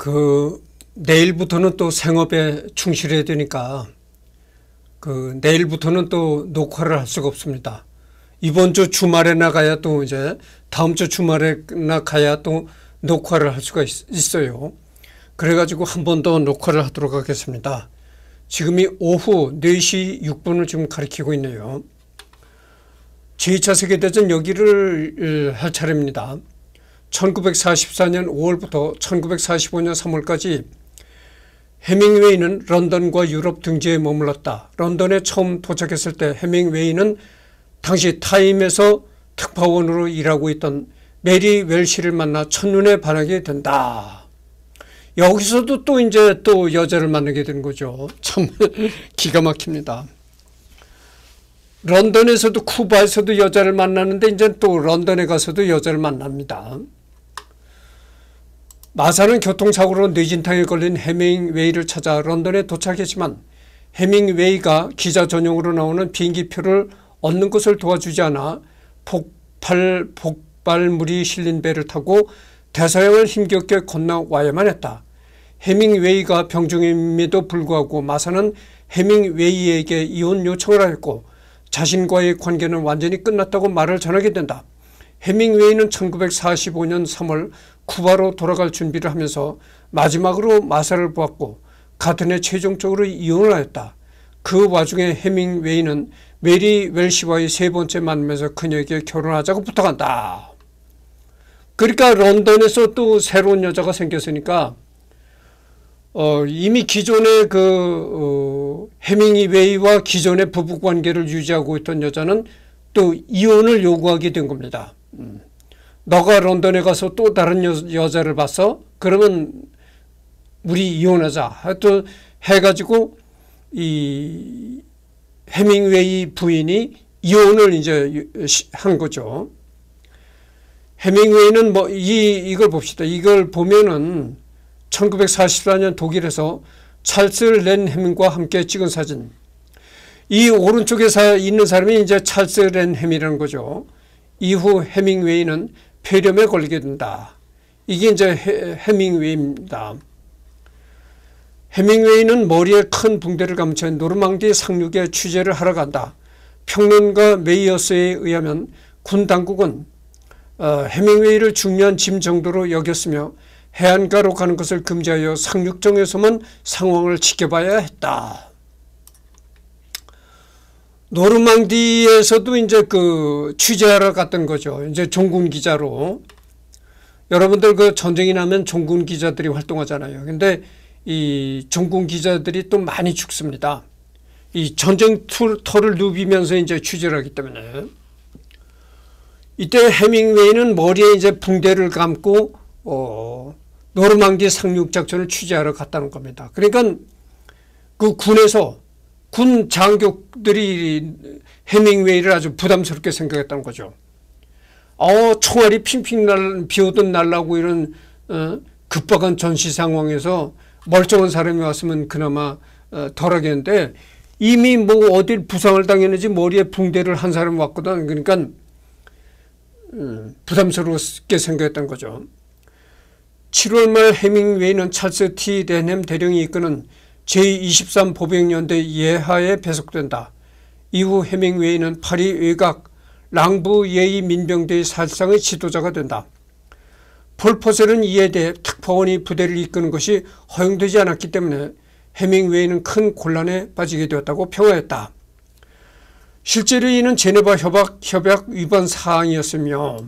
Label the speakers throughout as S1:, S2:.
S1: 그 내일부터는 또 생업에 충실해야 되니까 그 내일부터는 또 녹화를 할 수가 없습니다. 이번 주 주말에 나가야 또 이제 다음 주 주말에 나가야 또 녹화를 할 수가 있, 어요 그래가지고 한 번 더 녹화를 하도록 하겠습니다. 지금이 오후 4시 6분을 지금 가리키고 있네요. 제2차 세계대전 여기를 할 차례입니다. 1944년 5월부터 1945년 3월까지 해밍웨이는 런던과 유럽 등지에 머물렀다. 런던에 처음 도착했을 때 해밍웨이는 당시 타임에서 특파원으로 일하고 있던 메리 웰시를 만나 첫눈에 반하게 된다. 여기서도 또 이제 또 여자를 만나게 되는 거죠. 참 기가 막힙니다. 런던에서도 쿠바에서도 여자를 만나는데 이제 또 런던에 가서도 여자를 만납니다. 마사는 교통사고로 뇌진탕에 걸린 헤밍웨이를 찾아 런던에 도착했지만 헤밍웨이가 기자 전용으로 나오는 비행기표를 얻는 것을 도와주지 않아 폭발 폭발물이 실린 배를 타고 대서양을 힘겹게 건너와야만 했다. 헤밍웨이가 병중임에도 불구하고 마사는 헤밍웨이에게 이혼 요청을 하였고 자신과의 관계는 완전히 끝났다고 말을 전하게 된다. 헤밍웨이는 1945년 3월 쿠바로 돌아갈 준비를 하면서 마지막으로 마사를 보았고 같은 해 최종적으로 이혼을 하였다. 그 와중에 해밍웨이는 메리 웰시와의 세 번째 만남에서 그녀에게 결혼하자고 부탁한다. 그러니까 런던에서 또 새로운 여자가 생겼으니까 어, 이미 기존의 그 어, 해밍웨이와 기존의 부부관계를 유지하고 있던 여자는 또 이혼을 요구하게 된 겁니다. 음. 너가 런던에 가서 또 다른 여, 자를 봤어? 그러면 우리 이혼하자. 하여튼 해가지고 이 해밍웨이 부인이 이혼을 이제 한 거죠. 해밍웨이는 뭐 이 이걸 봅시다. 이걸 보면은 1944년 독일에서 찰스 렌밍과 함께 찍은 사진. 이 오른쪽에 있는 사람이 이제 찰스 렌밍이라는 거죠. 이후 해밍웨이는 폐렴에 걸리게 된다. 이게 이제 해밍웨이입니다. 해밍웨이는 머리에 큰 붕대를 감춘 노르망디 상륙에 취재를 하러 간다. 평론가 메이어스에 의하면 군 당국은 해밍웨이를 어, 중요한 짐 정도로 여겼으며 해안가로 가는 것을 금지하여 상륙정에서만 상황을 지켜봐야 했다. 노르망디에서도 이제 그 취재하러 갔던 거죠. 이제 종군 기자로. 여러분들 그 전쟁이 나면 종군 기자들이 활동하잖아요. 근데 이 종군 기자들이 또 많이 죽습니다. 이 전쟁 터를 누비면서 이제 취재를 하기 때문에. 이때 해밍웨이는 머리에 이제 붕대를 감고 어, 노르망디 상륙 작전을 취재하러 갔다는 겁니다. 그러니까 그 군에서 군 장교들이 헤밍웨이를 아주 부담스럽게 생각했다는 거죠. 어, 총알이 핑핑 날, 비 오던 날라고 이런, 어, 급박한 전시 상황에서 멀쩡한 사람이 왔으면 그나마 어, 덜하겠는데 이미 뭐 어딜 부상을 당했는지 머리에 붕대를 한 사람 왔거든. 그러니까, 음, 부담스럽게 생각했던 거죠. 7월 말 해밍웨이는 찰스 T. 덴햄 대령이 이끄는 제23보병연대 예하에 배속된다. 이후 해밍웨이는 파리 외곽 랑부 예이 민병대의 살상의 지도자가 된다. 폴포셀은 이에 대해 특파원이 부대를 이끄는 것이 허용되지 않았기 때문에 해밍웨이는 큰 곤란에 빠지게 되었다고 평화했다 실제로 이는 제네바 협약, 협약 위반 사항이었으며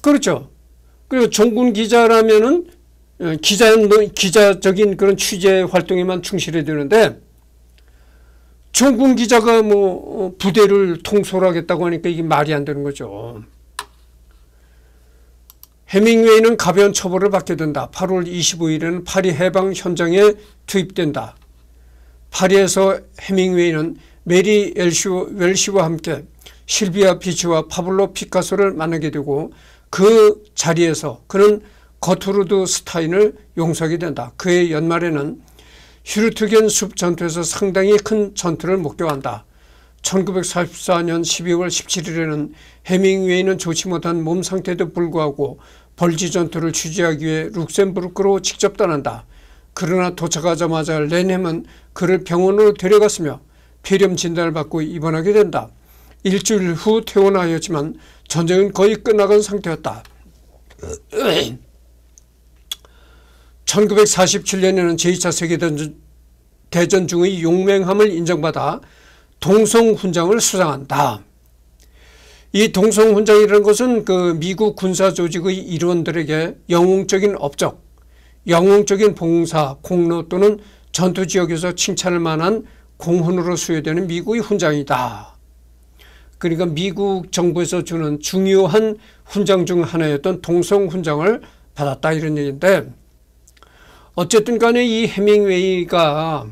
S1: 그렇죠. 그리고 종군 기자라면은 어, 기자 기자적인 그런 취재 활동에만 충실해야 되는데 종군 기자가 뭐 어, 부대를 통솔하겠다고 하니까 이게 말이 안 되는 거죠. 해밍웨이는 가벼운 처벌을 받게 된다. 8월 25일에는 파리 해방 현장에 투입된다. 파리에서 해밍웨이는 메리 엘슈 웰시와 함께 실비아 피치와 파블로 피카소를 만나게 되고 그 자리에서 그는 거투르드 스타인을 용서하게 된다. 그의 연말에는 히르트겐 숲 전투에서 상당히 큰 전투를 목격한다. 1944년 12월 17일에는 해밍웨이는 좋지 못한 몸 상태에도 불구하고 벌지 전투를 취재하기 위해 룩셈부르크로 직접 떠난다. 그러나 도착하자마자 렌햄은 그를 병원으로 데려갔으며 폐렴 진단을 받고 입원하게 된다. 일주일 후 퇴원하였지만 전쟁은 거의 끝나간 상태였다. 1947년에는 제2차 세계대전 중의 용맹함을 인정받아 동성훈장을 수상한다. 이 동성훈장이라는 것은 그 미국 군사조직의 일원들에게 영웅적인 업적, 영웅적인 봉사, 공로 또는 전투지역에서 칭찬할 만한 공훈으로 수여되는 미국의 훈장이다. 그러니까 미국 정부에서 주는 중요한 훈장 중 하나였던 동성훈장을 받았다 이런 얘기인데 어쨌든 간에 이 해밍웨이가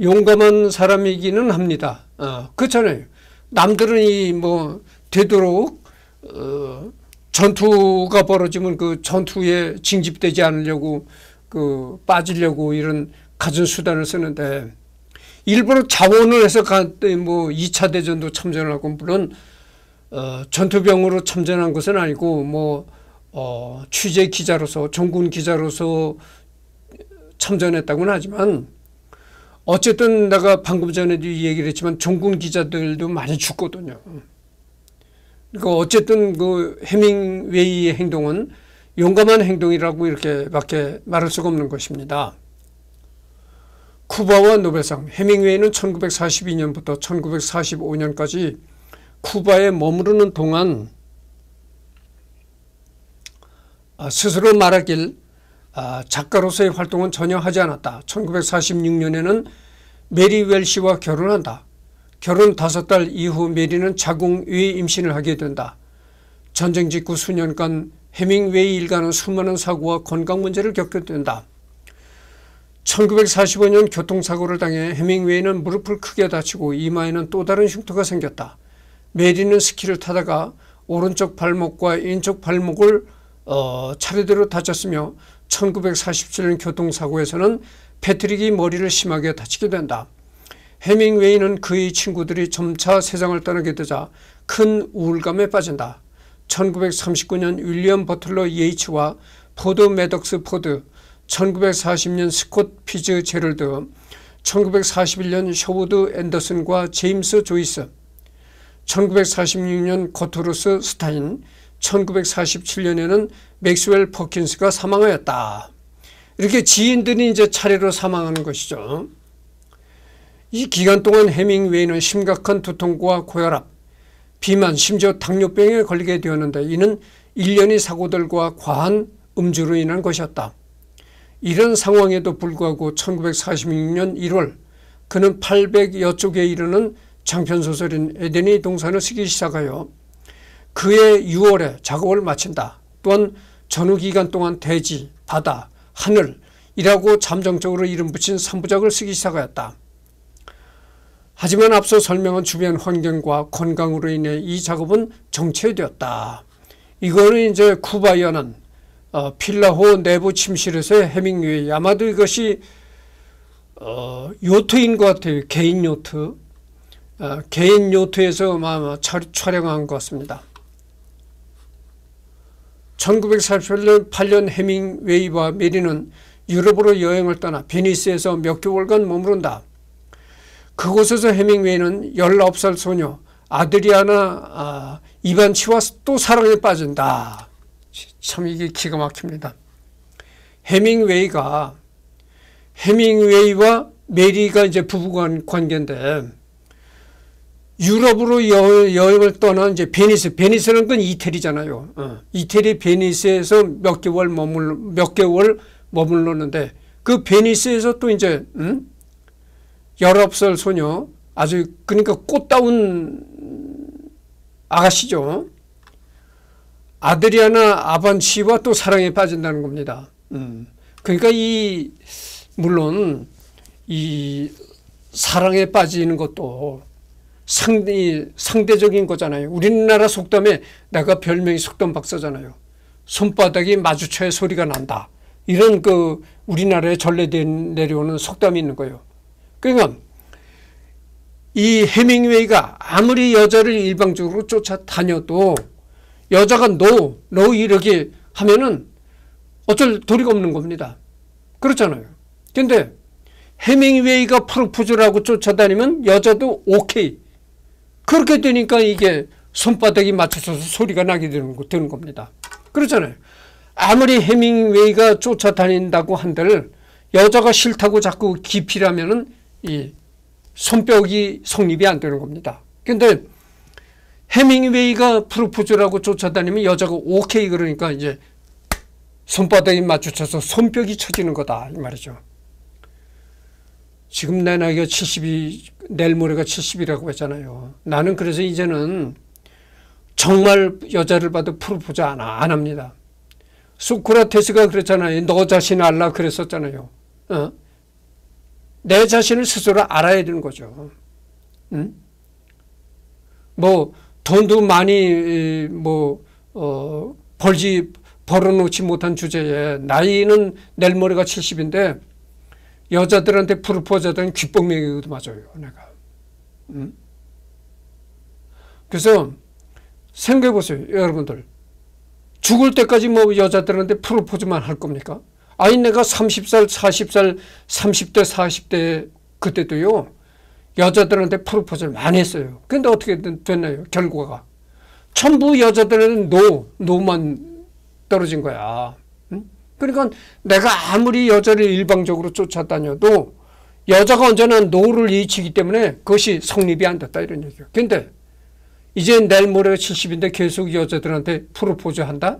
S1: 용감한 사람이기는 합니다. 어, 그렇잖아요. 남들은 이 뭐 되도록 어, 전투가 벌어지면 그 전투에 징집되지 않으려고 그 빠지려고 이런 갖은 수단을 쓰는데 일부러 자원을 해서 간뭐 2차 대전도 참전하고 물론 어, 전투병으로 참전한 것은 아니고 뭐 어, 취재 기자로서 종군 기자로서 참전했다고는 하지만 어쨌든 내가 방금 전에도 얘기를 했지만 종군 기자들도 많이 죽거든요. 그러니까 어쨌든 그 해밍웨이의 행동은 용감한 행동이라고 이렇게밖에 말할 수가 없는 것입니다. 쿠바와 노벨상 해밍웨이는 1942년부터 1945년까지 쿠바에 머무르는 동안 아, 스스로 말하길 아, 작가로서의 활동은 전혀 하지 않았다. 1946년에는 메리 웰시와 결혼한다. 결혼 다섯 달 이후 메리는 자궁 위 임신을 하게 된다. 전쟁 직후 수년간 해밍웨이 일가는 수많은 사고와 건강 문제를 겪게 된다. 1945년 교통사고를 당해 해밍웨이는 무릎을 크게 다치고 이마에는 또 다른 흉터가 생겼다. 메리는 스키를 타다가 오른쪽 발목과 왼쪽 발목을 어, 차례대로 다쳤으며 1947년 교통사고에서는 패트릭이 머리를 심하게 다치게 된다. 해밍웨이는 그의 친구들이 점차 세상을 떠나게 되자 큰 우울감에 빠진다. 1939년 윌리엄 버틀러 예이츠와 포드 매덕스 포드, 1940년 스콧 피즈 제럴드, 1941년 쇼우드 앤더슨과 제임스 조이스, 1946년 코토루스 스타인, 1947년에는 맥스웰 퍼킨스가 사망하였다. 이렇게 지인들이 이제 차례로 사망하는 것이죠. 이 기간 동안 해밍웨이는 심각한 두통과 고혈압, 비만, 심지어 당뇨병에 걸리게 되었는데 이는 일련의 사고들과 과한 음주로 인한 것이었다. 이런 상황에도 불구하고 1946년 1월 그는 800여 쪽에 이르는 장편소설인 에덴의 동산을 쓰기 시작하여 그해 6월에 작업을 마친다. 또한 전후 기간 동안 대지, 바다, 하늘이라고 잠정적으로 이름 붙인 삼부작을 쓰기 시작하였다. 하지만 앞서 설명한 주변 환경과 건강으로 인해 이 작업은 정체되었다. 이거는 이제 쿠바 연안 어, 필라호 내부 침실에서의 해밍웨이 아마도 이것이 어, 요트인 것 같아요. 개인 요트. 어, 개인 요트에서 촬영한 것 같습니다. 1 9 4 8년 해밍웨이와 메리는 유럽으로 여행을 떠나 베니스에서 몇 개월간 머무른다. 그곳에서 해밍웨이는 19살 소녀 아드리아나 아, 이반치와 또 사랑에 빠진다. 참 이게 기가 막힙니다. 해밍웨이가 해밍웨이와 메리가 이제 부부간 관계인데 유럽으로 여, 행을 떠난 이제 베니스, 베니스는 건 이태리잖아요. 어. 이태리 베니스에서 몇 개월 머물 몇 개월 머물렀는데 그 베니스에서 또 이제 음? 19살 소녀 아주 그러니까 꽃다운 아가씨죠. 아드리아나 아반치와 또 사랑에 빠진다는 겁니다. 음. 그러니까 이 물론 이 사랑에 빠지는 것도 상대, 상대적인 거잖아요. 우리나라 속담에 내가 별명이 속담 박사잖아요. 손바닥이 마주쳐야 소리가 난다. 이런 그 우리나라에 전래된 내려오는 속담이 있는 거예요. 그러니까 이 해밍웨이가 아무리 여자를 일방적으로 쫓아다녀도 여자가 너, 너 이렇게 하면은 어쩔 도리가 없는 겁니다. 그렇잖아요. 근데 해밍웨이가 프로포즈를 하고 쫓아다니면 여자도 오케이. 그렇게 되니까 이게 손바닥이 맞춰서 소리가 나게 되는, 되는 겁니다. 그렇잖아요. 아무리 해밍웨이가 쫓아다닌다고 한들 여자가 싫다고 자꾸 기피라면은 이 손뼉이 성립이 안 되는 겁니다. 근데 해밍웨이가 프로포즈라고 쫓아다니면 여자가 오케이 그러니까 이제 손바닥에 맞추서 손뼉이 쳐지는 거다 이 말이죠. 지금 내 나이가 70이 내일 모레가 70이라고 했잖아요. 나는 그래서 이제는 정말 여자를 봐도 프로포즈 안, 안 합니다. 소크라테스가 그랬잖아요. 너 자신 알라 그랬었잖아요. 어? 내 자신을 스스로 알아야 되는 거죠. 응? 뭐 돈도 많이 뭐 어, 벌지 벌어놓지 못한 주제에 나이는 내일 모레가 70인데 여자들한테 프로포즈하던 귓봉명이도 맞아요, 내가. 음? 그래서 생각해 보세요, 여러분들. 죽을 때까지 뭐 여자들한테 프로포즈만 할 겁니까? 아니, 내가 30살, 40살, 30대, 40대 그때도요, 여자들한테 프로포즈를 많이 했어요. 근데 어떻게 됐나요, 결과가? 전부 여자들은 노, 노만 떨어진 거야. 그러니까 내가 아무리 여자를 일방적으로 쫓아다녀도 여자가 언제나 노를 이히기 때문에 그것이 성립이 안 됐다 이런 얘기예요. 근데 이제 내일 모레 70인데 계속 여자들한테 프로포즈 한다?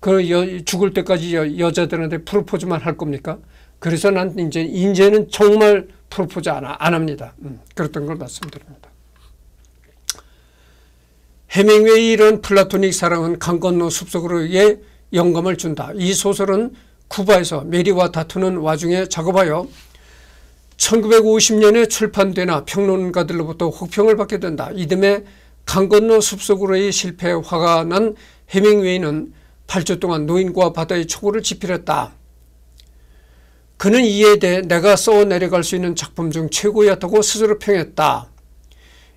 S1: 그 여, 죽을 때까지 여, 여자들한테 프로포즈만 할 겁니까? 그래서 난 이제, 이제는 정말 프로포즈 안, 안 합니다. 음, 그랬던 걸 말씀드립니다. 헤밍웨이 이런 플라토닉 사랑은 강 건너 숲속으로의 영감을 준다. 이 소설은 쿠바에서 메리와 다투는 와중에 작업하여 1950년에 출판되나 평론가들로부터 혹평을 받게 된다. 이듬해 강 건너 숲속으로의 실패 에 화가 난 헤밍웨이는 8주 동안 노인과 바다의 초고를 집필했다 그는 이에 대해 내가 써 내려갈 수 있는 작품 중 최고였다고 스스로 평했다.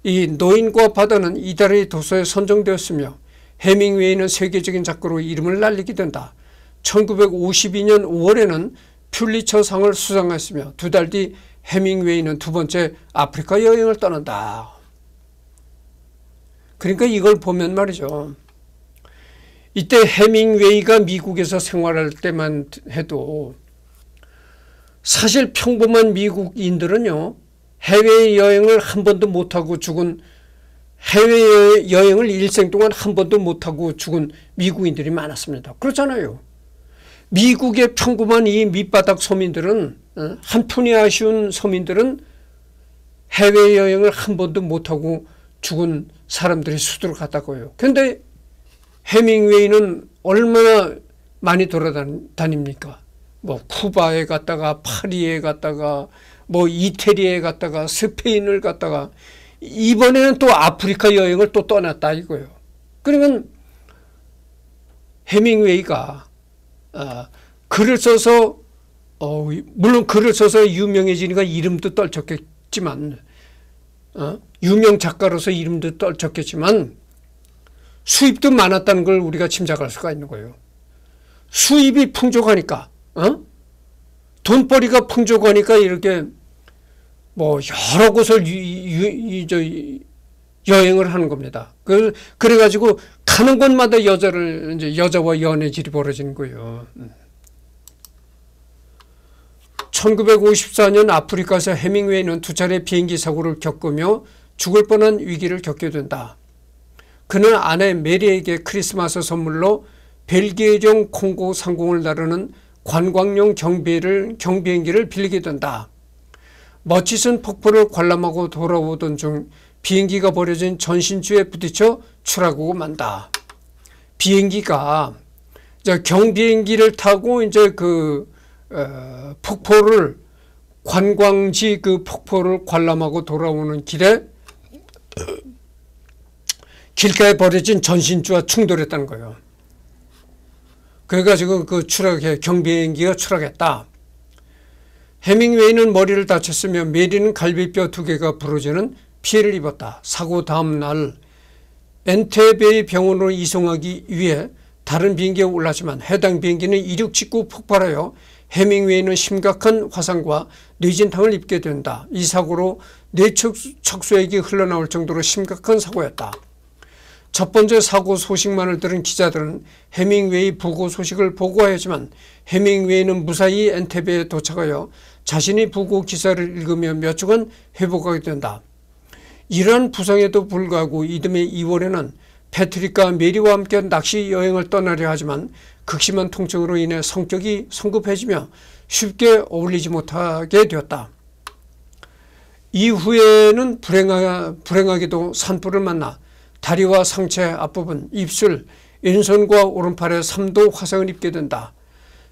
S1: 이 노인과 바다는 이달의 도서에 선정되었으며 해밍웨이는 세계적인 작가로 이름을 날리게 된다. 1952년 5월에는 퓰리처상을 수상했으며 두 달 뒤 해밍웨이는 두 번째 아프리카 여행을 떠난다. 그러니까 이걸 보면 말이죠. 이때 해밍웨이가 미국에서 생활할 때만 해도 사실 평범한 미국인들은요. 해외여행을 한 번도 못하고 죽은 해외여행을 일생 동안 한 번도 못하고 죽은 미국인들이 많았습니다. 그렇잖아요. 미국의 평범한 이 밑바닥 서민들은 어, 한푼이 아쉬운 서민들은 해외여행을 한 번도 못하고 죽은 사람들이 수두로 같다고요. 근데 해밍웨이는 얼마나 많이 돌아다닙니까? 뭐 쿠바에 갔다가 파리에 갔다가 뭐 이태리에 갔다가 스페인을 갔다가 이번에는 또 아프리카 여행을 또 떠났다 이거예요. 그러면 헤밍웨이가 어, 글을 써서 어, 물론 글을 써서 유명해지니까 이름도 떨쳤겠지만 어, 유명 작가로서 이름도 떨쳤겠지만 수입도 많았다는 걸 우리가 짐작할 수가 있는 거예요. 수입이 풍족하니까 어? 돈벌이가 풍족하니까 이렇게 뭐 여러 곳을 유, 유, 저, 여행을 하는 겁니다. 그, 그래가지고 가는 곳마다 여자를, 이제 여자와 연애질이 벌어진 거예요. 1954년 음. 아프리카에서 해밍웨이는 두 차례 비행기 사고를 겪으며 죽을 뻔한 위기를 겪게 된다. 그는 아내 메리에게 크리스마스 선물로 벨기에령 콩고 상공을 나르는 관광용 경비를, 경비행기를 빌리게 된다. 멋치슨 폭포를 관람하고 돌아오던 중 비행기가 버려진 전신주에 부딪혀 추락하고 만다. 비행기가 경비행기를 타고 이제 그 어, 폭포를 관광지 그 폭포를 관람하고 돌아오는 길에 길가에 버려진 전신주와 충돌했다는 거예요. 그래가지고 그 추락해 경비행기가 추락했다. 해밍웨이는 머리를 다쳤으며 메리는 갈비뼈 두 개가 부러지는 피해를 입었다. 사고 다음 날 엔테베의 병원으로 이송하기 위해 다른 비행기에 올랐지만 해당 비행기는 이륙 직후 폭발하여 해밍웨이는 심각한 화상과 뇌진탕을 입게 된다. 이 사고로 뇌척수액이 흘러나올 정도로 심각한 사고였다. 첫 번째 사고 소식만을 들은 기자들은 해밍웨이 부고 소식을 보고하였지만 해밍웨이는 무사히 엔테베에 도착하여 자신이 보고 기사를 읽으며 몇 주간 회복하게 된다. 이러 부상에도 불구하고 이듬해 2월에는 패트릭과 메리와 함께 낚시 여행을 떠나려 하지만 극심한 통증으로 인해 성격이 성급해지며 쉽게 어울리지 못하게 되었다. 이후에는 불행하, 불행하게도 산불을 만나 다리와 상체 앞부분, 입술, 왼손과 오른팔에 3도 화상을 입게 된다.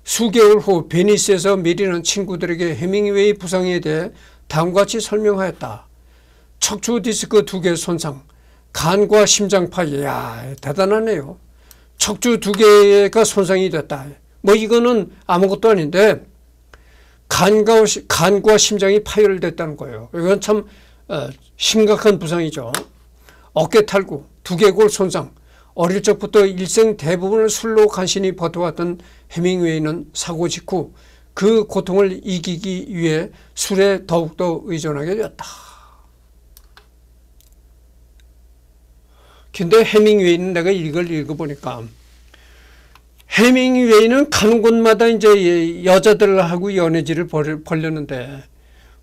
S1: 수개월 후 베니스에서 미리는 친구들에게 헤밍웨이 부상에 대해 다음과 같이 설명하였다. 척추 디스크 두 개 손상, 간과 심장 파괴, 야 대단하네요. 척추 두 개가 손상이 됐다. 뭐 이거는 아무것도 아닌데 간과, 간과 심장이 파열됐다는 거예요. 이건 참 어, 심각한 부상이죠. 어깨 탈구, 두개골 손상, 어릴 적부터 일생 대부분을 술로 간신히 버텨왔던 해밍웨이는 사고 직후 그 고통을 이기기 위해 술에 더욱더 의존하게 되었다. 근데 해밍웨이는 내가 이걸 읽어보니까 해밍웨이는 가는 곳마다 이제 여자들하고 연애질을 벌렸는데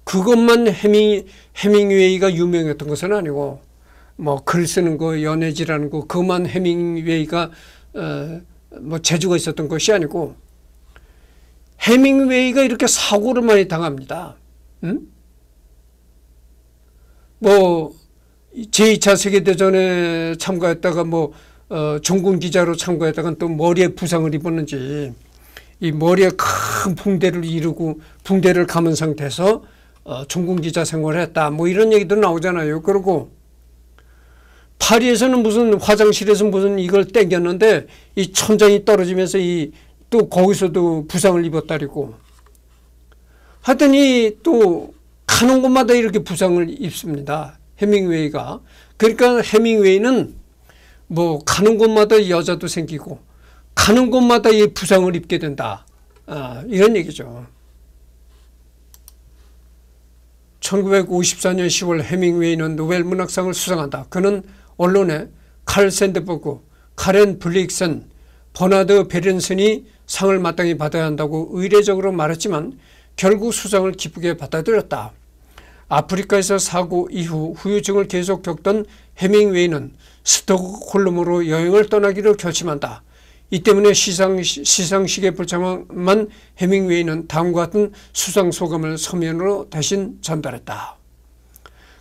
S1: 그것만 해밍, 해밍웨이가 유명했던 것은 아니고 뭐글 쓰는 거 연애지라는 거 그만 해밍웨이가 어, 뭐 재주가 있었던 것이 아니고 해밍웨이가 이렇게 사고를 많이 당합니다. 응? 뭐 제2차 세계대전에 참가했다가 뭐 어, 종군 기자로 참가했다가 또 머리에 부상을 입었는지 이 머리에 큰 붕대를 이루고 붕대를 감은 상태에서 어, 종군 기자 생활을 했다 뭐 이런 얘기도 나오잖아요. 그리고 파리에서는 무슨 화장실에서 무슨 이걸 땡겼는데 이 천장이 떨어지면서 이 또 거기서도 부상을 입었다리고 하더니또 가는 곳마다 이렇게 부상을 입습니다. 해밍웨이가. 그러니까 해밍웨이는 뭐 가는 곳마다 여자도 생기고 가는 곳마다 이 부상을 입게 된다. 아, 이런 얘기죠. 1954년 10월 해밍웨이는 노벨 문학상을 수상한다. 그는 언론에 칼 샌드버그, 카렌 블릭슨, 버나드 베렌슨이 상을 마땅히 받아야 한다고 의례적으로 말했지만 결국 수상을 기쁘게 받아들였다. 아프리카에서 사고 이후 후유증을 계속 겪던 헤밍웨이는 스톡홀름으로 여행을 떠나기로 결심한다. 이 때문에 시상, 시상식에 불참한 헤밍웨이는 다음과 같은 수상 소감을 서면으로 대신 전달했다.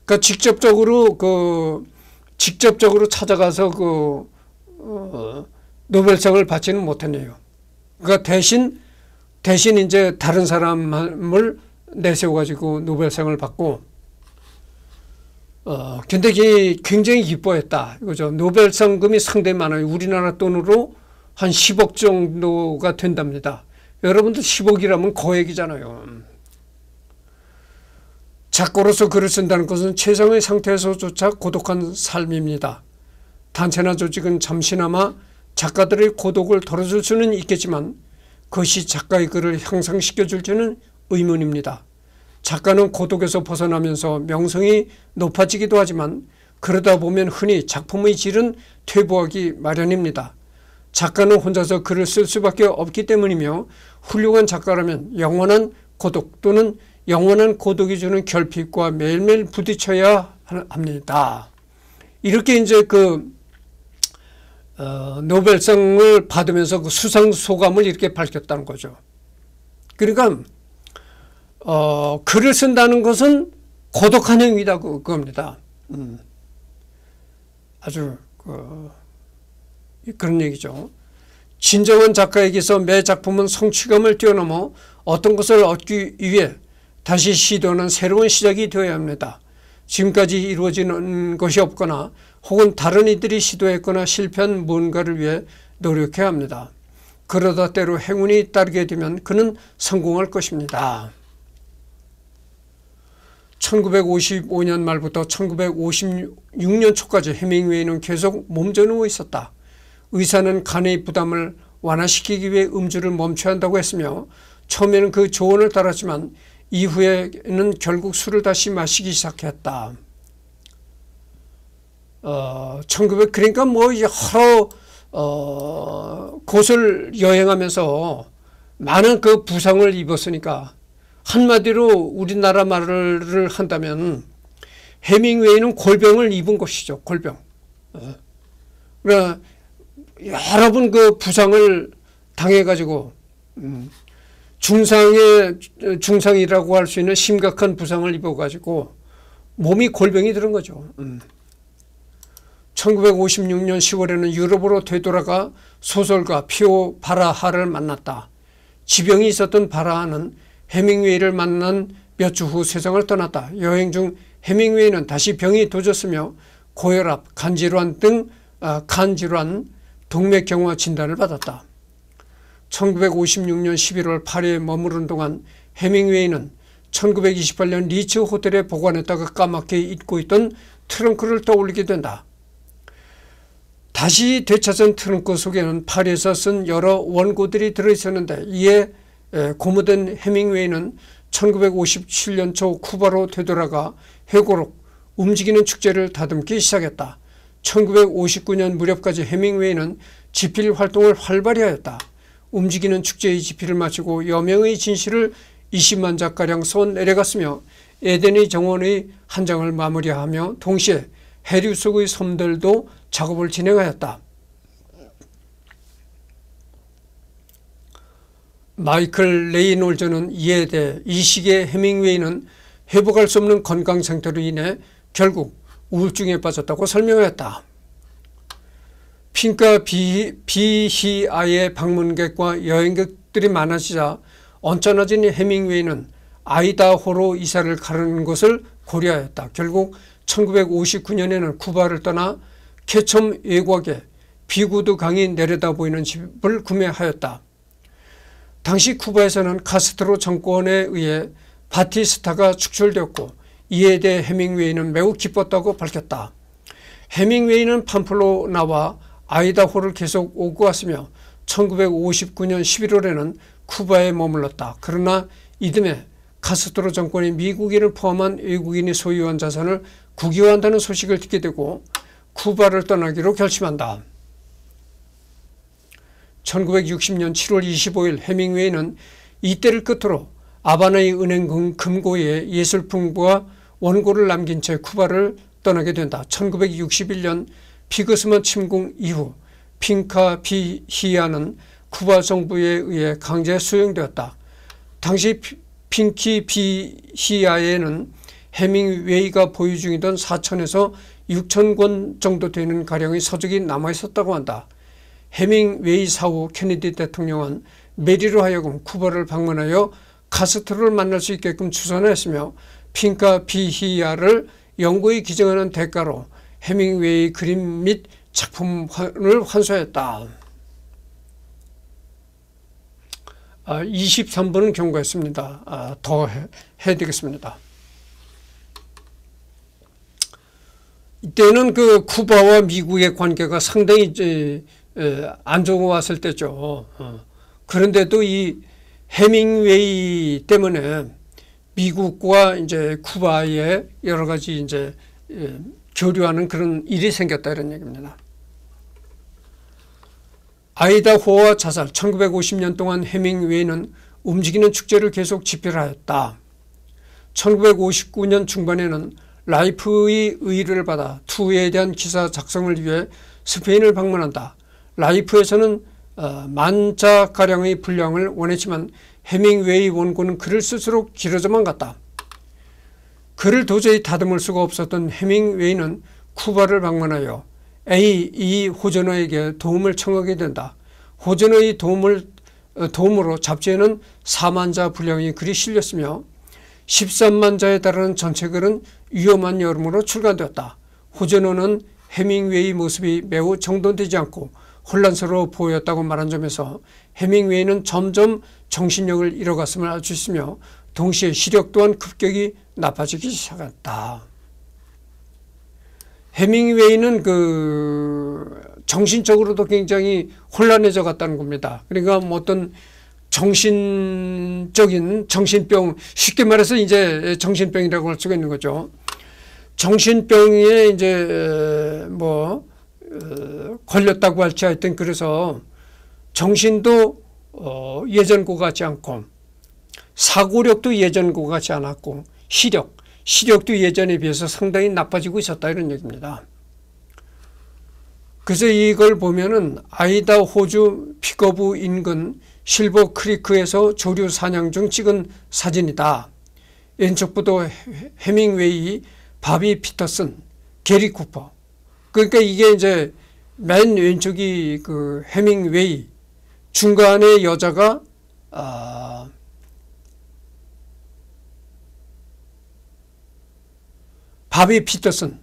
S1: 그러니까 직접적으로 그 직접적으로 찾아가서 그 어, 노벨상을 받지는 못했네요. 그러니까 대신 대신 이제 다른 사람을 내세워 가지고 노벨상을 받고 어 근데 이 굉장히 기뻐했다. 이거죠. 노벨상금이 상당히 많아요. 우리나라 돈으로 한 10억 정도가 된답니다. 여러분들 10억이라면 거액이잖아요. 작고로서 글을 쓴다는 것은 최상의 상태에서조차 고독한 삶입니다. 단체나 조직은 잠시나마 작가들의 고독을 덜어줄 수는 있겠지만 그것이 작가의 글을 향상시켜줄지는 의문입니다. 작가는 고독에서 벗어나면서 명성이 높아지기도 하지만 그러다 보면 흔히 작품의 질은 퇴보하기 마련입니다. 작가는 혼자서 글을 쓸 수밖에 없기 때문이며 훌륭한 작가라면 영원한 고독 또는 영원한 고독이 주는 결핍과 매일매일 부딪혀야 합니다. 이렇게 이제 그 어, 노벨상을 받으면서 그 수상 소감을 이렇게 밝혔다는 거죠. 그러니까 어, 글을 쓴다는 것은 고독한 행위다 그겁니다. 음. 아주 그, 그런 얘기죠. 진정한 작가에게서 매 작품은 성취감을 뛰어넘어 어떤 것을 얻기 위해 다시 시도는 새로운 시작이 되어야 합니다. 지금까지 이루어지는 것이 없거나 혹은 다른 이들이 시도했거나 실패한 무언가를 위해 노력해야 합니다. 그러다 때로 행운이 따르게 되면 그는 성공할 것입니다. 1955년 말부터 1956년 초까지 헤밍웨이는 계속 몸져누워 있었다. 의사는 간의 부담을 완화시키기 위해 음주를 멈춰야 한다고 했으며 처음에는 그 조언을 따랐지만 이후에는 결국 술을 다시 마시기 시작했다. 어, 1900 그러니까 뭐 여러 어, 곳을 여행하면서 많은 그 부상을 입었으니까 한마디로 우리나라 말을 한다면 해밍웨이는 골병을 입은 것이죠. 골병. 어. 그러니까 여러 번 그 부상을 당해가지고 음, 중상의 중상이라고 할 수 있는 심각한 부상을 입어가지고 몸이 골병이 들은 거죠. 음. 1956년 10월에는 유럽으로 되돌아가 소설가 피오 바라하를 만났다. 지병이 있었던 바라하는 헤밍웨이를 만난 몇 주 후 세상을 떠났다. 여행 중 헤밍웨이는 다시 병이 도졌으며 고혈압, 간질환 등 아, 간질환, 동맥경화 진단을 받았다. 1956년 11월 파리에 머무른 동안 해밍웨이는 1928년 리츠 호텔에 보관했다가 까맣게 잊고 있던 트렁크를 떠올리게 된다. 다시 되찾은 트렁크 속에는 파리에서 쓴 여러 원고들이 들어있었는데 이에 고무된 해밍웨이는 1957년 초 쿠바로 되돌아가 회고록 움직이는 축제를 다듬기 시작했다. 1959년 무렵까지 해밍웨이는 지필 활동을 활발히 하였다. 움직이는 축제의 지피를 마치고 여명의 진실을 20만 작가량 손 내려갔으며 에덴의 정원의 한 장을 마무리하며 동시에 해류 속의 섬들도 작업을 진행하였다. 마이클 레이놀즈는 이에 대해 이 시기에 해밍웨이는 회복할 수 없는 건강 상태로 인해 결국 우울증에 빠졌다고 설명하였다. 핑카 BCI의 방문객과 여행객들이 많아지자 언짢아진 해밍웨이는 아이다호로 이사를 가르는 것을 고려하였다. 결국 1959년에는 쿠바를 떠나 케첨 외곽에 비구드 강이 내려다 보이는 집을 구매하였다. 당시 쿠바에서는 카스트로 정권에 의해 바티스타가 축출되었고 이에 대해 해밍웨이는 매우 기뻤다고 밝혔다. 해밍웨이는 팜플로나와 아이다호를 계속 오고 왔으며 1959년 11월에는 쿠바에 머물렀다. 그러나 이듬해 카스트로 정권이 미국인을 포함한 외국인이 소유한 자산을 국유한다는 소식을 듣게 되고 쿠바를 떠나기로 결심한다. 1960년 7월 25일 해밍웨이는 이때를 끝으로 아바나의 은행 금고에 예술풍부 원고를 남긴 채 쿠바를 떠나게 된다. 1961년 피그스만 침공 이후 핑카 비히아는 쿠바 정부에 의해 강제 수용되었다. 당시 핑키 비히아에는 해밍웨이가 보유 중이던 4천에서 6천 권 정도 되는 가량의 서적이 남아있었다고 한다. 해밍웨이 사후 케네디 대통령은 메리로 하여금 쿠바를 방문하여 카스트로를 만날 수 있게끔 추선했으며 핑카 비히아를 영구히 기증하는 대가로 헤밍웨이 그림 및 작품을 환수하다 23번은 아, 경고했습니다. 아, 더 해야 되겠습니다. 이때는 그 쿠바와 미국의 관계가 상당히 안 좋았을 때죠. 어. 그런데도 이 해밍웨이 때문에 미국과 이제 쿠바의 여러 가지 이제 교류하는 그런 일이 생겼다 이런 얘기입니다. 아이다호와 자살 1950년 동안 해밍웨이는 움직이는 축제를 계속 집필하였다. 1959년 중반에는 라이프의 의뢰를 받아 투에 대한 기사 작성을 위해 스페인을 방문한다. 라이프에서는 어, 만자가량의 분량을 원했지만 해밍웨이 원고는 글을 스스로 길어져만 갔다. 그를 도저히 다듬을 수가 없었던 헤밍웨이는 쿠바를 방문하여 에이이 호전어에게 도움을 청하게 된다. 호전어의 도움을, 어, 도움으로 잡지에는 4만자 분량의 글이 실렸으며 13만 자에 달하는 전체 글은 위험한 여름으로 출간되었다. 호전어는 헤밍웨이 모습이 매우 정돈되지 않고 혼란스러워 보였다고 말한 점에서 헤밍웨이는 점점 정신력을 잃어갔음을 알 수 있으며 동시에 시력 또한 급격히 나빠지기 시작했다. 해밍웨이는 그 정신적으로도 굉장히 혼란해져 갔다는 겁니다. 그러니까 뭐 어떤 정신적인 정신병 쉽게 말해서 이제 정신병이라고 할 수가 있는 거죠. 정신병에 이제 어, 뭐 어, 걸렸다고 할지 하여튼 그래서 정신도 어, 예전과 같지 않고 사고력도 예전과 같지 않았고 시력, 시력도 예전에 비해서 상당히 나빠지고 있었다 이런 얘기입니다. 그래서 이걸 보면은 아이다호주 피거부 인근 실버 크리크에서 조류 사냥 중 찍은 사진이다. 왼쪽부터 해밍웨이, 바비 피터슨, 게리 쿠퍼. 그러니까 이게 이제 맨 왼쪽이 그 해밍웨이, 중간에 여자가 아 바비 피터슨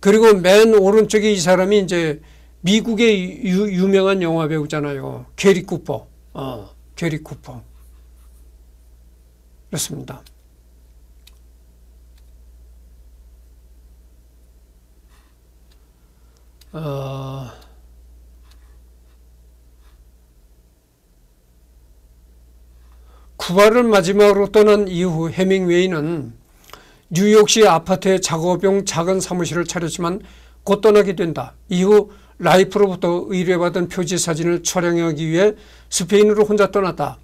S1: 그리고 맨 오른쪽에 이 사람이 이제 미국의 유, 명한 영화 배우잖아요. 게리 쿠퍼. 어, 게리 쿠퍼. 그렇습니다. 어, 쿠바를 마지막으로 떠난 이후 헤밍웨이는 뉴욕시 아파트의 작업용 작은 사무실을 차렸지만 곧 떠나게 된다. 이후 라이프로부터 의뢰받은 표지 사진을 촬영하기 위해 스페인으로 혼자 떠났다.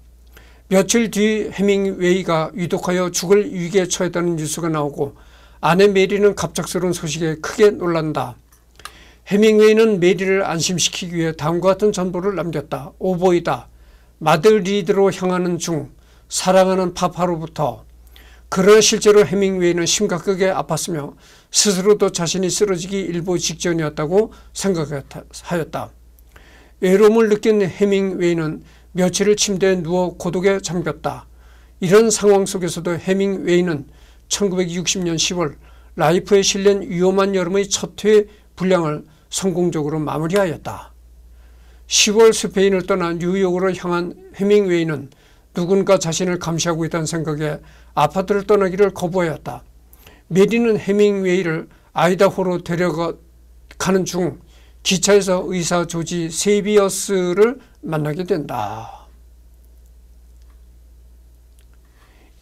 S1: 며칠 뒤 해밍웨이가 위독하여 죽을 위기에 처했다는 뉴스가 나오고 아내 메리는 갑작스러운 소식에 크게 놀란다. 해밍웨이는 메리를 안심시키기 위해 다음과 같은 전보를 남겼다. 오보이다. 마드리드로 향하는 중 사랑하는 파파로부터 그러나 실제로 헤밍웨이는 심각하게 아팠으며 스스로도 자신이 쓰러지기 일보 직전이었다고 생각하였다. 외로움을 느낀 헤밍웨이는 며칠을 침대에 누워 고독에 잠겼다. 이런 상황 속에서도 헤밍웨이는 1960년 10월 라이프에 실린 위험한 여름의 첫 회 분량을 성공적으로 마무리하였다. 10월 스페인을 떠나 뉴욕으로 향한 헤밍웨이는 누군가 자신을 감시하고 있다는 생각에 아파트를 떠나기를 거부하였다. 메리는 해밍웨이를 아이다호로 데려가는 중 기차에서 의사 조지 세비어스를 만나게 된다.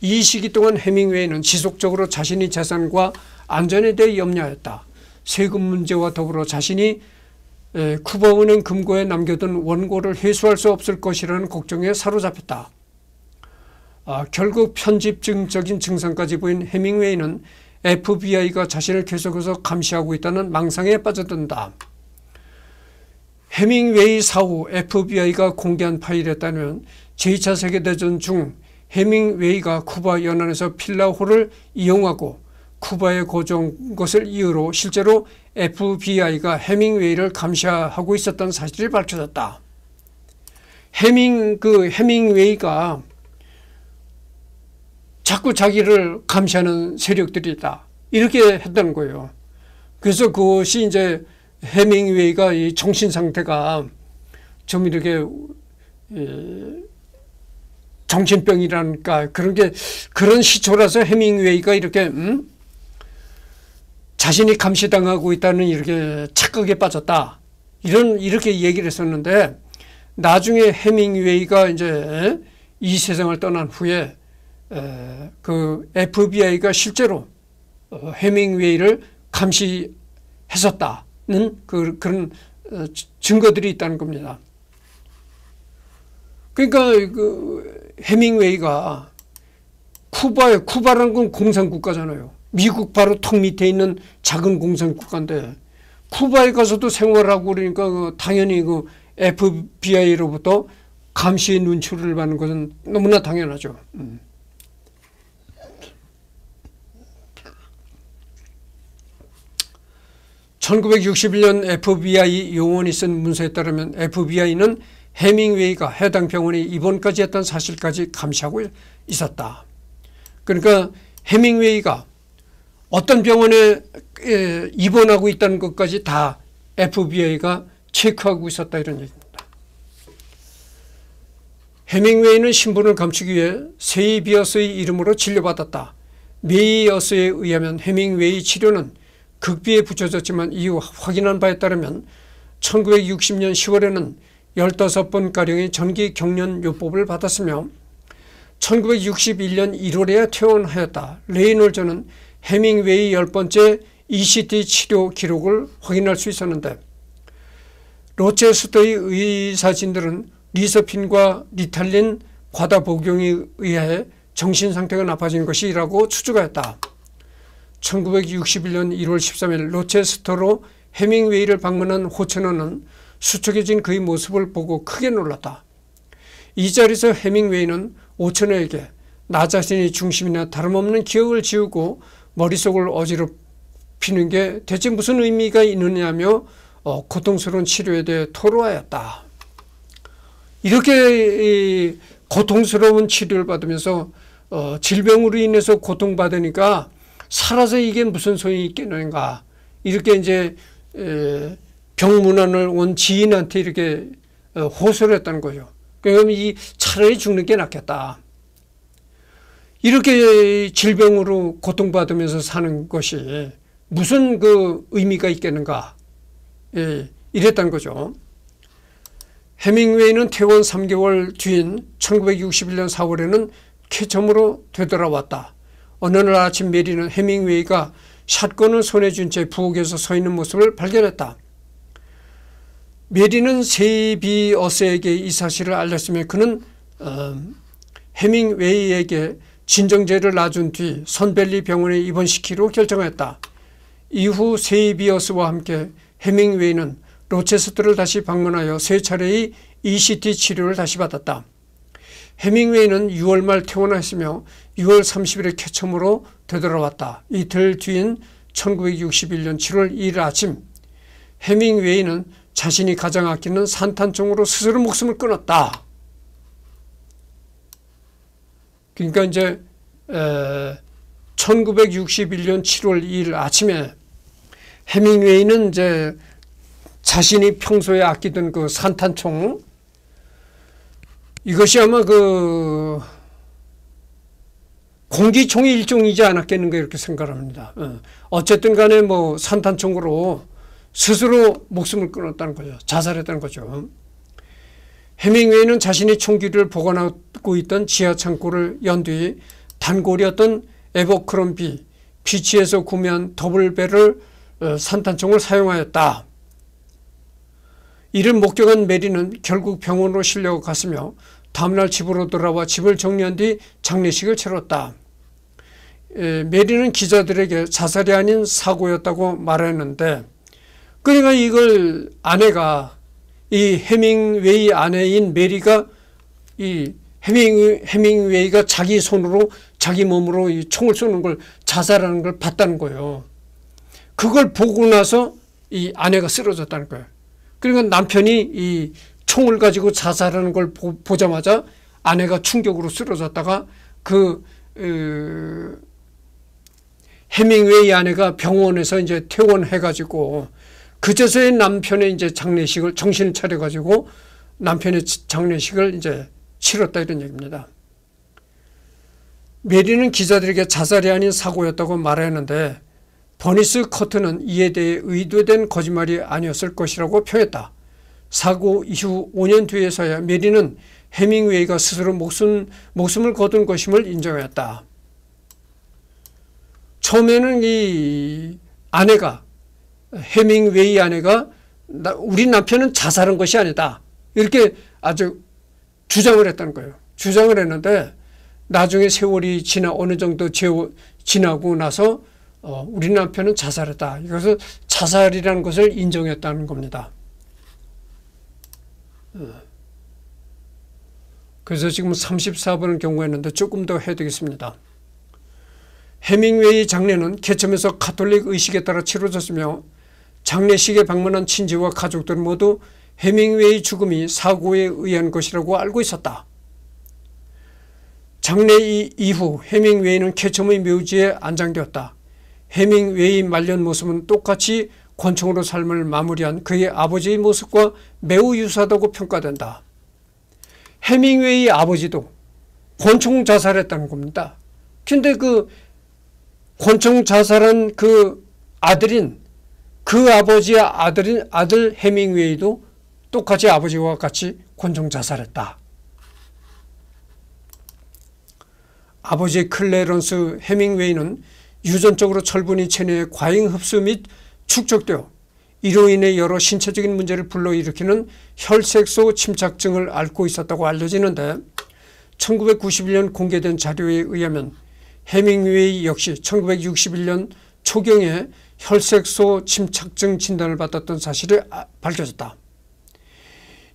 S1: 이 시기 동안 해밍웨이는 지속적으로 자신의 재산과 안전에 대해 염려하였다. 세금 문제와 더불어 자신이 쿠바은행 금고에 남겨둔 원고를 회수할 수 없을 것이라는 걱정에 사로잡혔다. 아, 결국 편집증적인 증상까지 보인 헤밍웨이는 FBI가 자신을 계속해서 감시하고 있다는 망상에 빠져든다. 헤밍웨이 사후 FBI가 공개한 파일에 따르면 제2차 세계대전 중 헤밍웨이가 쿠바 연안에서 필라호를 이용하고 쿠바에 고정 것을 이유로 실제로 FBI가 헤밍웨이를 감시하고 있었던 사실이 밝혀졌다. 헤밍 그 헤밍웨이가 자꾸 자기를 감시하는 세력들이다. 이렇게 했다는 거예요. 그래서 그것이 이제 해밍웨이가 이 정신 상태가 좀 이렇게 예, 정신병이라니까 그런 게 그런 시초라서 해밍웨이가 이렇게 음? 자신이 감시당하고 있다는 이렇게 착각에 빠졌다 이런 이렇게 얘기를 했었는데 나중에 해밍웨이가 이제 이 세상을 떠난 후에 그 FBI가 실제로 해밍웨이를 어, 감시했었다는 그, 그런 어, 증거들이 있다는 겁니다. 그러니까 그 해밍웨이가 쿠바에 쿠바라는 건 공산국가잖아요. 미국 바로 턱 밑에 있는 작은 공산국가인데 쿠바에 가서도 생활하고 그러니까 그 당연히 그 FBI로부터 감시의 눈초리를 받는 것은 너무나 당연하죠. 음. 1961년 FBI 요원이 쓴 문서에 따르면 FBI는 해밍웨이가 해당 병원에 입원까지 했던 사실까지 감시하고 있었다. 그러니까 해밍웨이가 어떤 병원에 입원하고 있다는 것까지 다 FBI가 체크하고 있었다 이런 얘기입니다. 해밍웨이는 신분을 감추기 위해 세이비어스의 이름으로 진료받았다. 메이어스에 의하면 해밍웨이 치료는 극비에 붙여졌지만 이후 확인한 바에 따르면 1960년 10월에는 15번가량의 전기 경련 요법을 받았으며 1961년 1월에야 퇴원하였다. 레이놀저는 해밍웨이 10번째 ECT 치료 기록을 확인할 수 있었는데 로체스터의 의사진들은 리서핀과 리탈린 과다 복용에 의해 정신 상태가 나빠진 것이라고 추측하였다. 1961년 1월 13일 로체스터로 해밍웨이를 방문한 호천어는 수척해진 그의 모습을 보고 크게 놀랐다. 이 자리에서 해밍웨이는 오천어에게 나자신이 중심이나 다름없는 기억을 지우고 머릿속을 어지럽히는 게 대체 무슨 의미가 있느냐며 어, 고통스러운 치료에 대해 토로하였다. 이렇게 고통스러운 치료를 받으면서 어, 질병으로 인해서 고통받으니까 살아서 이게 무슨 소용이 있겠는가 이렇게 이제 병문안을 온 지인한테 이렇게 어, 호소를 했다는 거죠. 그럼 그러니까 이 차라리 죽는 게 낫겠다. 이렇게 질병으로 고통받으면서 사는 것이 무슨 그 의미가 있겠는가 예, 이랬던 거죠. 해밍웨이는 퇴원 3개월 뒤인 1961년 4월에는 쾌점으로 되돌아왔다. 어느 날 아침 메리는 헤밍웨이가 샷건을 손에 쥔 채 부엌에서 서 있는 모습을 발견했다. 메리는 세비 어스에게 이 사실을 알렸으며 그는 어, 헤밍웨이에게 진정제를 놔준 뒤 선벨리 병원에 입원시키기로 결정했다. 이후 세이비어스와 함께 헤밍웨이는 로체스터를 다시 방문하여 세 차례의 ECT 치료를 다시 받았다. 헤밍웨이는 6월 말 퇴원했으며 6월 30일에 쾌첨으로 되돌아왔다. 이틀 뒤인 1961년 7월 2일 아침 해밍웨이는 자신이 가장 아끼는 산탄총으로 스스로 목숨을 끊었다. 그러니까 이제 1961년 7월 2일 아침에 해밍웨이는 이제 자신이 평소에 아끼던 그 산탄총 이것이 아마 그 공기총이 일종이지 않았겠는가 이렇게 생각합니다. 예. 어쨌든 간에 뭐 산탄총으로 스스로 목숨을 끊었다는 거죠. 자살했다는 거죠. 해밍웨이는 자신의 총기를 보관하고 있던 지하 창고를 연 뒤 단골이었던 에버크롬비 피치에서 구매한 더블벨을 어, 산탄총을 사용하였다. 이를 목격한 메리는 결국 병원으로 실려갔으며 다음날 집으로 돌아와 집을 정리한 뒤 장례식을 치렀다. 메리는 기자들에게 자살이 아닌 사고였다고 말했는데 그러니까 이걸 아내가 이헤밍웨이 아내인 메리가 이헤밍 해밍웨이가 자기 손으로 자기 몸으로 이 총을 쏘는 걸 자살하는 걸 봤다는 거예요. 그걸 보고 나서 이 아내가 쓰러졌다는 거예요. 그러니까 남편이 이 총을 가지고 자살하는 걸 보, 자마자 아내가 충격으로 쓰러졌다가 그 으, 해밍웨이 아내가 병원에서 이제 퇴원해가지고 그제서야 남편의 이제 장례식을 정신을 차려가지고 남편의 장례식을 이제 치렀다 이런 얘기입니다. 메리는 기자들에게 자살이 아닌 사고였다고 말했는데 버니스 커트는 이에 대해 의도된 거짓말이 아니었을 것이라고 표했다 사고 이후 5년 뒤에서야 메리는 해밍웨이가 스스로 목숨, 목숨을 거둔 것임을 인정했다. 처음에는 이 아내가 해밍웨이 아내가 나, 우리 남편은 자살한 것이 아니다. 이렇게 아주 주장을 했다는 거예요. 주장을 했는데 나중에 세월이 지나 어느 정도 제오, 지나고 나서 어, 우리 남편은 자살했다. 이것을 자살이라는 것을 인정했다는 겁니다. 어. 그래서 지금 34번을 경고했는데 조금 더 해야 되겠습니다. 해밍웨이 장례는 개첨에서 카톨릭 의식에 따라 치러졌으며 장례식에 방문한 친지와 가족들 모두 해밍웨이 죽음이 사고에 의한 것이라고 알고 있었다. 장례 이후 해밍웨이는 개첨의 묘지에 안장되었다. 해밍웨이 말년 모습은 똑같이 권총으로 삶을 마무리한 그의 아버지의 모습과 매우 유사하다고 평가된다. 해밍웨이 아버지도 권총 자살했다는 겁니다. 근데 그 권총 자살한 그 아들인 그 아버지의 아들인 아들 해밍웨이도 똑같이 아버지와 같이 권총 자살했다. 아버지 클레런스 해밍웨이는 유전적으로 철분이 체내에 과잉 흡수 및 축적되어 이로 인해 여러 신체적인 문제를 불러일으키는 혈색소 침착증을 앓고 있었다고 알려지는데 1991년 공개된 자료에 의하면 해밍웨이 역시 1961년 초경에 혈색소 침착증 진단을 받았던 사실이 아, 밝혀졌다.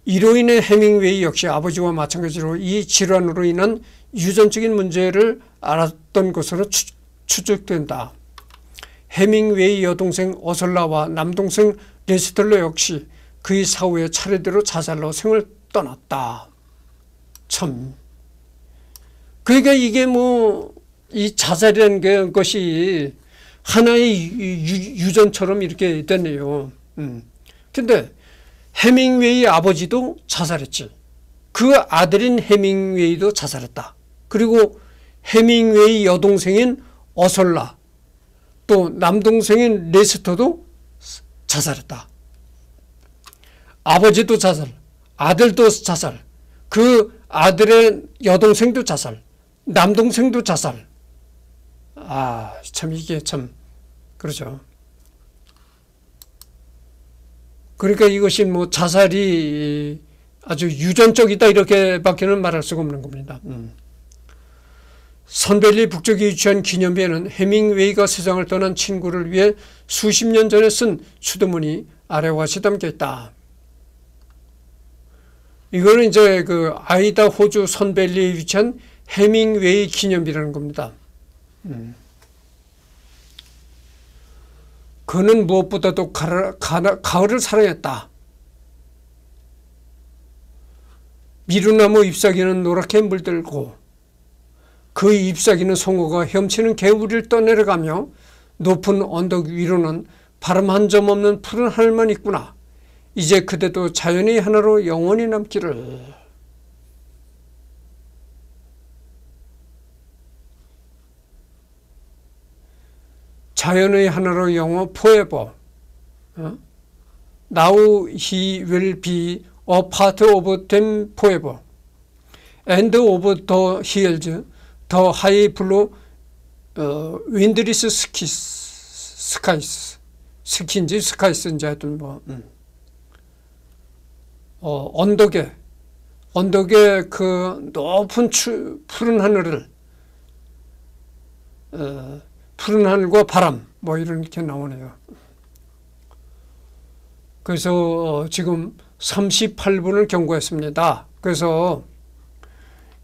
S1: 이로 인해 해밍웨이 역시 아버지와 마찬가지로 이 질환으로 인한 유전적인 문제를 알았던 것으로 추측된다. 해밍웨이 여동생 어설라와 남동생 레스텔러 역시 그의 사후에 차례대로 자살로 생을 떠났다. 참. 그러니까 이게 뭐이 자살이라는 것이 하나의 유, 전처럼 이렇게 되네요. 음. 근데 해밍웨이 아버지도 자살했지. 그 아들인 해밍웨이도 자살했다. 그리고 해밍웨이 여동생인 어설라 또 남동생인 레스터도 자살했다. 아버지도 자살, 아들도 자살, 그 아들의 여동생도 자살, 남동생도 자살, 아, 참 이게 참 그렇죠. 그러니까 이것이 뭐 자살이 아주 유전적이다 이렇게밖에는 말할 수가 없는 겁니다. 음. 선벨리 북쪽에 위치한 기념비에는 해밍웨이가 세상을 떠난 친구를 위해 수십 년 전에 쓴 수도문이 아래와시 담겨 있다. 이거는 이제 그 아이다 호주 선벨리에 위치한 해밍웨이 기념비라는 겁니다. 그는 무엇보다도 가을, 을 사랑했다. 미루나무 잎사귀는 노랗게 물들고 그 잎사귀는 송어가 헤엄치는 개울을 떠내려가며 높은 언덕 위로는 바람 한 점 없는 푸른 하늘만 있구나. 이제 그대도 자연의 하나로 영원히 남기를. 자연의 하나로 영어 forever. 어? Now he will be a part of them forever. And of the hills, the high blue, 어, windless skies, skies. 스킨지 스카이스인지 하여튼 뭐. 음. 어, 언덕에 언덕에 그 높은 추, 푸른 하늘을 어, 푸른 하늘과 바람 뭐 이렇게 나오네요. 그래서 어, 지금 38분을 경고했습니다. 그래서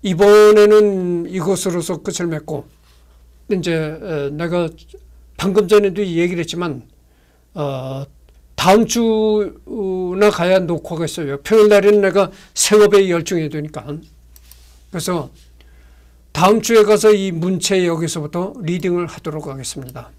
S1: 이번에는 이것으로서 끝을 맺고 이제 내가 방금 전에도 얘기를 했지만 어, 다음 주나 가야 녹화가 있어요. 평일 날에는 내가 생업에 열중해 되니까. 그래서 다음 주에 가서 이 문체 여기서부터 리딩을 하도록 하겠습니다.